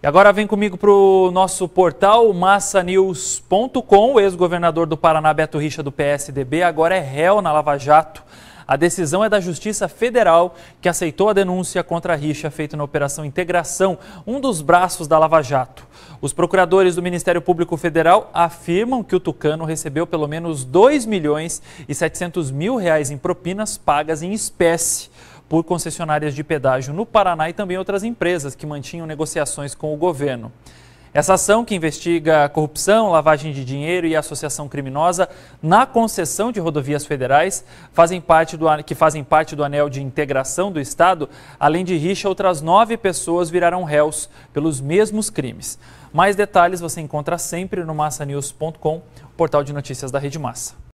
E agora vem comigo para o nosso portal massanews.com. O ex-governador do Paraná, Beto Richa, do PSDB, agora é réu na Lava Jato. A decisão é da Justiça Federal, que aceitou a denúncia contra a Richa feita na Operação Integração, um dos braços da Lava Jato. Os procuradores do Ministério Público Federal afirmam que o Tucano recebeu pelo menos 2 milhões e 700 mil reais em propinas pagas em espécie por concessionárias de pedágio no Paraná e também outras empresas que mantinham negociações com o governo. Essa ação, que investiga corrupção, lavagem de dinheiro e associação criminosa na concessão de rodovias federais, fazem parte do, que fazem parte do anel de integração do Estado, além de Richa, outras nove pessoas viraram réus pelos mesmos crimes. Mais detalhes você encontra sempre no massanews.com, portal de notícias da Rede Massa.